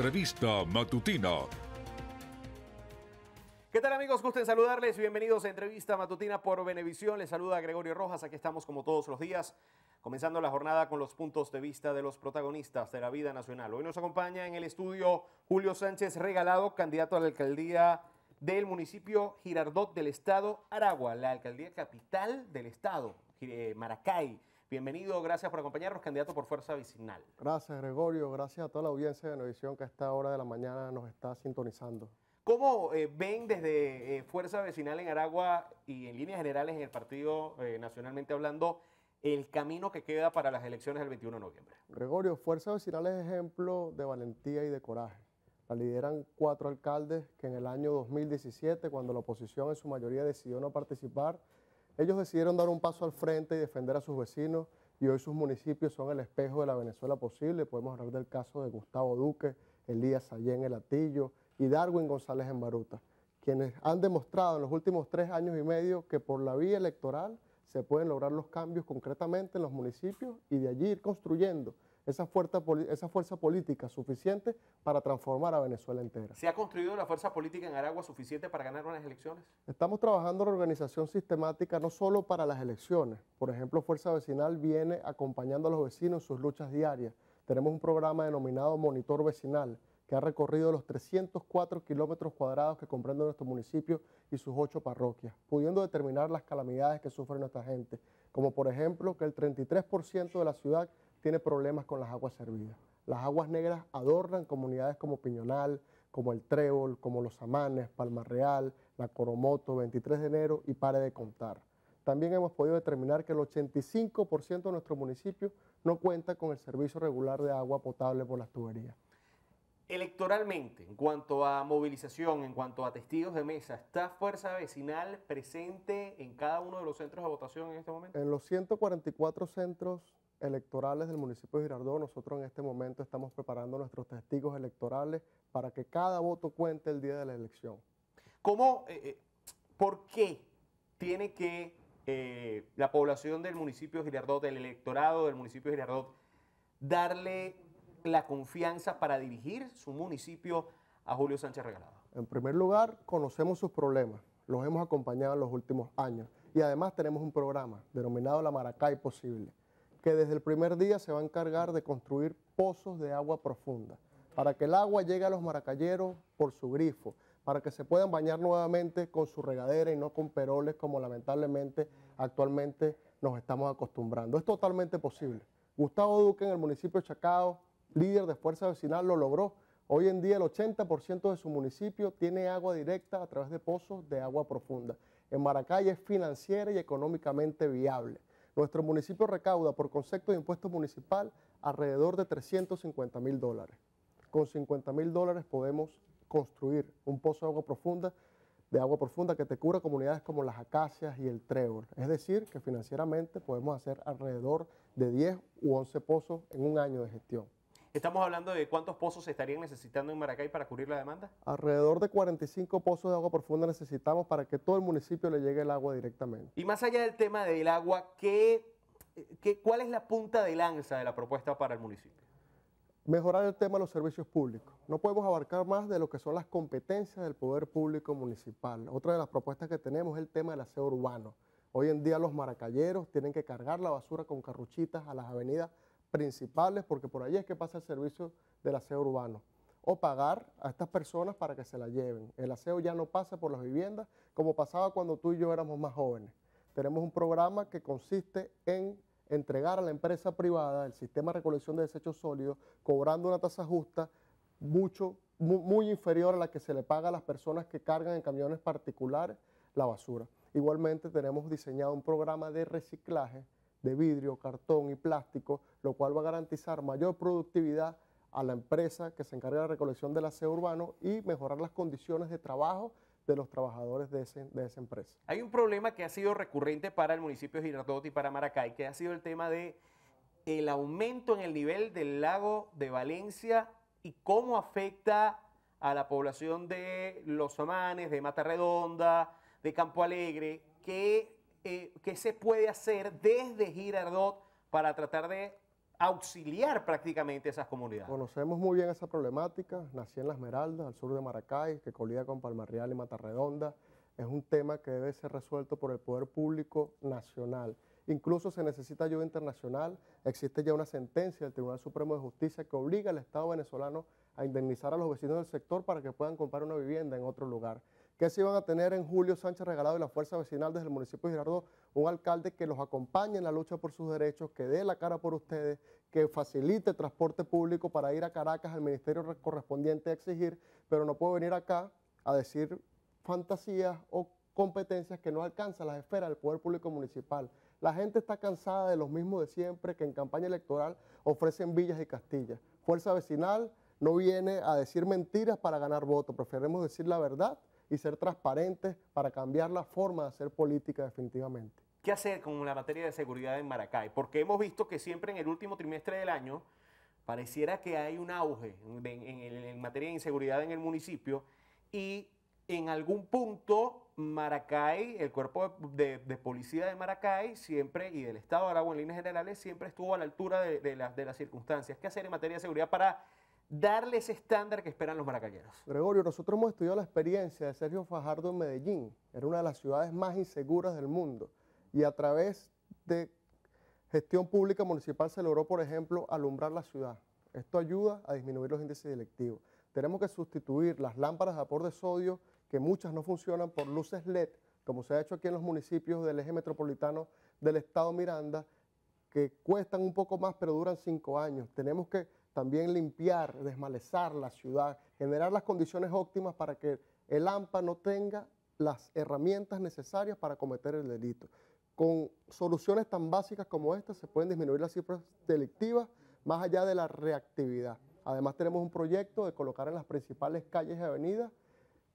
Entrevista matutina. ¿Qué tal amigos? Gusten saludarles. Bienvenidos a Entrevista Matutina por Benevisión. Les saluda Gregorio Rojas. Aquí estamos como todos los días, comenzando la jornada con los puntos de vista de los protagonistas de la vida nacional. Hoy nos acompaña en el estudio Julio Sánchez Regalado, candidato a la alcaldía del municipio Girardot del Estado Aragua, la alcaldía capital del Estado, eh, Maracay. Bienvenido, gracias por acompañarnos, candidato por Fuerza Vecinal. Gracias, Gregorio. Gracias a toda la audiencia de Novisión que a esta hora de la mañana nos está sintonizando. ¿Cómo eh, ven desde eh, Fuerza Vecinal en Aragua y en líneas generales en el partido eh, nacionalmente hablando el camino que queda para las elecciones del 21 de noviembre? Gregorio, Fuerza Vecinal es ejemplo de valentía y de coraje. La lideran cuatro alcaldes que en el año 2017, cuando la oposición en su mayoría decidió no participar, ellos decidieron dar un paso al frente y defender a sus vecinos y hoy sus municipios son el espejo de la Venezuela posible. Podemos hablar del caso de Gustavo Duque, Elías Allén El Atillo y Darwin González en Baruta, quienes han demostrado en los últimos tres años y medio que por la vía electoral se pueden lograr los cambios concretamente en los municipios y de allí ir construyendo esa fuerza, política suficiente para transformar a Venezuela entera. ¿Se ha construido la fuerza política en Aragua suficiente para ganar unas elecciones? Estamos trabajando en organización sistemática no solo para las elecciones. Por ejemplo, Fuerza Vecinal viene acompañando a los vecinos en sus luchas diarias. Tenemos un programa denominado Monitor Vecinal, que ha recorrido los 304 kilómetros cuadrados que comprende nuestro municipio y sus ocho parroquias, pudiendo determinar las calamidades que sufre nuestra gente, como por ejemplo que el 33% de la ciudad tiene problemas con las aguas servidas. Las aguas negras adornan comunidades como Piñonal, como El Trébol, como Los Amanes, Palma Real, La Coromoto, 23 de enero y pare de contar. También hemos podido determinar que el 85% de nuestro municipio no cuenta con el servicio regular de agua potable por las tuberías. Electoralmente, en cuanto a movilización, en cuanto a testigos de mesa, ¿está fuerza vecinal presente en cada uno de los centros de votación en este momento? En los 144 centros electorales del municipio de Girardot, nosotros en este momento estamos preparando nuestros testigos electorales para que cada voto cuente el día de la elección. ¿Cómo, eh, eh, por qué tiene que eh, la población del municipio de Girardot, el electorado del municipio de Girardot, darle la confianza para dirigir su municipio a Julio Sánchez Regalado? En primer lugar, conocemos sus problemas, los hemos acompañado en los últimos años y además tenemos un programa denominado La Maracay Posible que desde el primer día se va a encargar de construir pozos de agua profunda, para que el agua llegue a los maracayeros por su grifo, para que se puedan bañar nuevamente con su regadera y no con peroles como lamentablemente actualmente nos estamos acostumbrando. Es totalmente posible. Gustavo Duque en el municipio de Chacao, líder de Fuerza Vecinal, lo logró. Hoy en día el 80% de su municipio tiene agua directa a través de pozos de agua profunda. En Maracay es financiera y económicamente viable. Nuestro municipio recauda por concepto de impuesto municipal alrededor de 350 mil dólares. Con 50 mil dólares podemos construir un pozo de agua profunda, de agua profunda que te cura comunidades como las acacias y el trébol. Es decir, que financieramente podemos hacer alrededor de 10 u 11 pozos en un año de gestión. Estamos hablando de cuántos pozos se estarían necesitando en Maracay para cubrir la demanda. Alrededor de 45 pozos de agua profunda necesitamos para que todo el municipio le llegue el agua directamente. Y más allá del tema del agua, ¿qué, qué, cuál es la punta de lanza de la propuesta para el municipio? Mejorar el tema de los servicios públicos. No podemos abarcar más de lo que son las competencias del poder público municipal. Otra de las propuestas que tenemos es el tema del aseo urbano. Hoy en día los maracayeros tienen que cargar la basura con carruchitas a las avenidas principales, porque por ahí es que pasa el servicio del aseo urbano, o pagar a estas personas para que se la lleven. El aseo ya no pasa por las viviendas como pasaba cuando tú y yo éramos más jóvenes. Tenemos un programa que consiste en entregar a la empresa privada el sistema de recolección de desechos sólidos, cobrando una tasa justa mucho, muy, muy inferior a la que se le paga a las personas que cargan en camiones particulares la basura. Igualmente tenemos diseñado un programa de reciclaje de vidrio, cartón y plástico, lo cual va a garantizar mayor productividad a la empresa que se encarga de la recolección del aseo urbano y mejorar las condiciones de trabajo de los trabajadores de, esa empresa. Hay un problema que ha sido recurrente para el municipio de Girardot y para Maracay, que ha sido el tema de el aumento en el nivel del lago de Valencia y cómo afecta a la población de Los Amanes, de Mata Redonda, de Campo Alegre, que eh, qué se puede hacer desde Girardot para tratar de auxiliar prácticamente esas comunidades. Conocemos muy bien esa problemática. Nací en La Esmeralda, al sur de Maracay, que colida con Palmarreal y Matarredonda. Es un tema que debe ser resuelto por el poder público nacional. Incluso se necesita ayuda internacional. Existe ya una sentencia del Tribunal Supremo de Justicia que obliga al Estado venezolano a indemnizar a los vecinos del sector para que puedan comprar una vivienda en otro lugar que se iban a tener en Julio Sánchez Regalado y la Fuerza Vecinal desde el municipio de Girardot, un alcalde que los acompañe en la lucha por sus derechos, que dé la cara por ustedes, que facilite transporte público para ir a Caracas al ministerio correspondiente a exigir, pero no puedo venir acá a decir fantasías o competencias que no alcanzan las esferas del poder público municipal. La gente está cansada de los mismos de siempre que en campaña electoral ofrecen villas y castillas. Fuerza vecinal no viene a decir mentiras para ganar votos, preferimos decir la verdad y ser transparentes para cambiar la forma de hacer política definitivamente. ¿Qué hacer con la materia de seguridad en Maracay? Porque hemos visto que siempre en el último trimestre del año pareciera que hay un auge en, materia de inseguridad en el municipio y en algún punto Maracay, el cuerpo de, policía de Maracay siempre y del Estado de Aragua en líneas generales siempre estuvo a la altura de, de las, las circunstancias. ¿Qué hacer en materia de seguridad para darle ese estándar que esperan los maracayeros. Gregorio, nosotros hemos estudiado la experiencia de Sergio Fajardo en Medellín. Era una de las ciudades más inseguras del mundo. Y a través de gestión pública municipal se logró, por ejemplo, alumbrar la ciudad. Esto ayuda a disminuir los índices delictivos. Tenemos que sustituir las lámparas de vapor de sodio, que muchas no funcionan, por luces LED, como se ha hecho aquí en los municipios del eje metropolitano del estado Miranda, que cuestan un poco más, pero duran cinco años. Tenemos que también limpiar, desmalezar la ciudad, generar las condiciones óptimas para que el AMPA no tenga las herramientas necesarias para cometer el delito. Con soluciones tan básicas como estas se pueden disminuir las cifras delictivas más allá de la reactividad. Además tenemos un proyecto de colocar en las principales calles y avenidas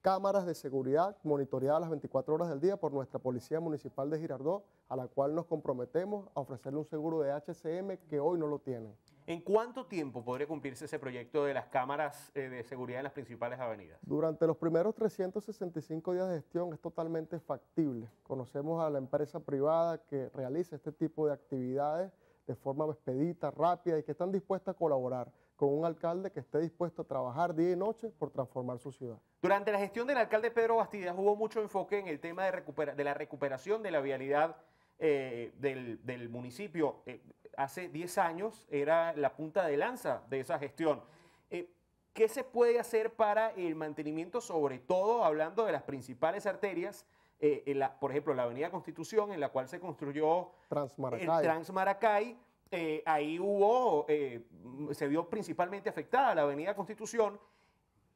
cámaras de seguridad monitoreadas las 24 horas del día por nuestra Policía Municipal de Girardot, a la cual nos comprometemos a ofrecerle un seguro de HCM que hoy no lo tienen. ¿En cuánto tiempo podría cumplirse ese proyecto de las cámaras eh, de seguridad en las principales avenidas? Durante los primeros 365 días de gestión es totalmente factible. Conocemos a la empresa privada que realiza este tipo de actividades de forma expedita, rápida y que están dispuestas a colaborar con un alcalde que esté dispuesto a trabajar día y noche por transformar su ciudad. Durante la gestión del alcalde Pedro Bastidas hubo mucho enfoque en el tema de, la recuperación de la vialidad eh, del, municipio. Eh, hace 10 años era la punta de lanza de esa gestión. Eh, ¿Qué se puede hacer para el mantenimiento, sobre todo hablando de las principales arterias? Eh, por ejemplo, la Avenida Constitución, en la cual se construyó Transmaracay. el Transmaracay, eh, ahí hubo, se vio principalmente afectada la Avenida Constitución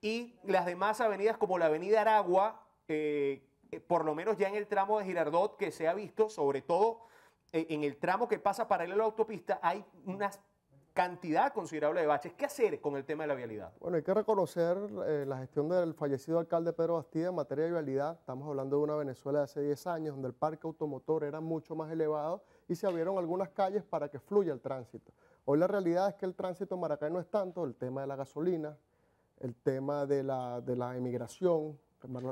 y las demás avenidas como la Avenida Aragua, por lo menos ya en el tramo de Girardot que se ha visto, sobre todo en el tramo que pasa paralelo a la autopista, hay una cantidad considerable de baches. ¿Qué hacer con el tema de la vialidad? Bueno, hay que reconocer eh, la gestión del fallecido alcalde Pedro Bastida en materia de vialidad. Estamos hablando de una Venezuela de hace 10 años, donde el parque automotor era mucho más elevado y se abrieron algunas calles para que fluya el tránsito. Hoy la realidad es que el tránsito en Maracay no es tanto, el tema de la gasolina, el tema de la emigración,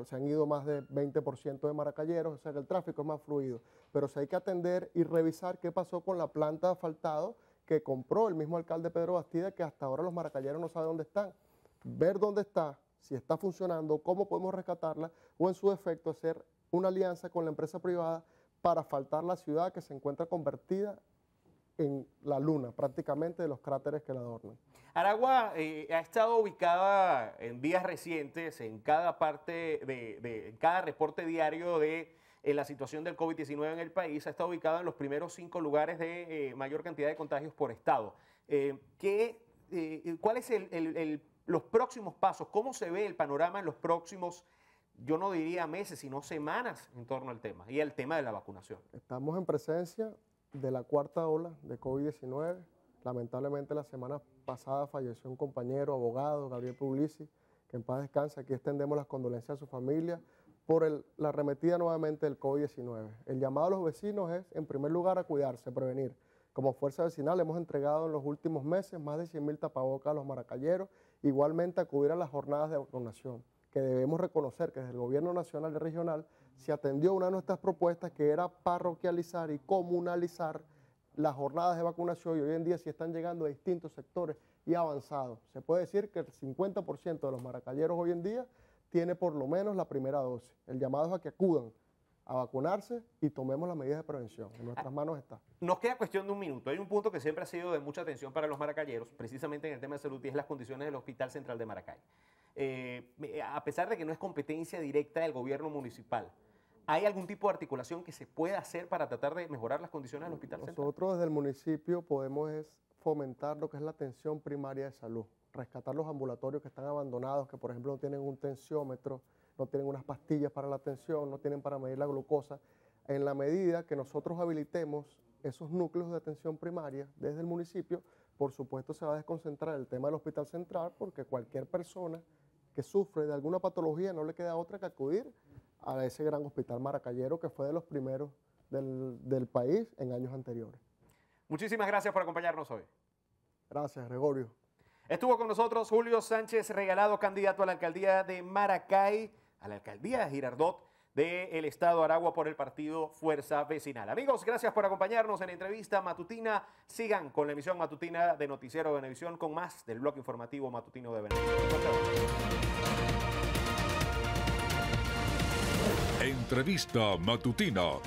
se han ido más de 20% de maracayeros, o sea que el tráfico es más fluido. Pero si hay que atender y revisar qué pasó con la planta de asfaltado que compró el mismo alcalde Pedro Bastida, que hasta ahora los maracayeros no saben dónde están. Ver dónde está, si está funcionando, cómo podemos rescatarla, o en su defecto hacer una alianza con la empresa privada para asfaltar la ciudad que se encuentra convertida en la Luna, prácticamente de los cráteres que la adornan. Aragua eh, ha estado ubicada en días recientes, en cada parte de, en cada reporte diario de eh, la situación del COVID-19 en el país, ha estado ubicada en los primeros cinco lugares de eh, mayor cantidad de contagios por estado. ¿qué, ¿Cuál es los próximos pasos? ¿Cómo se ve el panorama en los próximos yo no diría meses, sino semanas en torno al tema y al tema de la vacunación. Estamos en presencia de la cuarta ola de COVID-19. Lamentablemente la semana pasada falleció un compañero, abogado, Gabriel Puglisi, que en paz descanse. Aquí extendemos las condolencias a su familia por la arremetida nuevamente del COVID-19. El llamado a los vecinos es, en primer lugar, a cuidarse, prevenir. Como Fuerza Vecinal hemos entregado en los últimos meses más de 100.000 tapabocas a los maracayeros, igualmente acudir a las jornadas de vacunación, que debemos reconocer que desde el Gobierno Nacional y Regional se atendió una de nuestras propuestas que era parroquializar y comunalizar las jornadas de vacunación y hoy en día sí están llegando a distintos sectores y avanzados. Se puede decir que el 50% de los maracalleros hoy en día tiene por lo menos la primera dosis. El llamado es a que acudan a vacunarse y tomemos las medidas de prevención. En nuestras ah. manos está. Nos queda cuestión de un minuto. Hay un punto que siempre ha sido de mucha atención para los maracalleros, precisamente en el tema de salud, y es las condiciones del Hospital Central de Maracay. Eh, a pesar de que no es competencia directa del gobierno municipal, ¿Hay algún tipo de articulación que se pueda hacer para tratar de mejorar las condiciones del hospital? central? Nosotros desde el municipio podemos fomentar lo que es la atención primaria de salud, rescatar los ambulatorios que están abandonados, que por ejemplo no tienen un tensiómetro, no tienen unas pastillas para la atención, no tienen para medir la glucosa. En la medida que nosotros habilitemos esos núcleos de atención primaria desde el municipio, por supuesto se va a desconcentrar el tema del hospital central porque cualquier persona que sufre de alguna patología no le queda otra que acudir a ese gran hospital maracayero que fue de los primeros del, país en años anteriores. Muchísimas gracias por acompañarnos hoy. Gracias, Gregorio. Estuvo con nosotros Julio Sánchez Regalado, candidato a la alcaldía de Maracay, a la alcaldía Girardot del Estado Aragua por el partido Fuerza Vecinal. Amigos, gracias por acompañarnos en la entrevista matutina. Sigan con la emisión matutina de Noticiero de Venevisión con más del blog informativo matutino de Venevisión. Entrevista matutina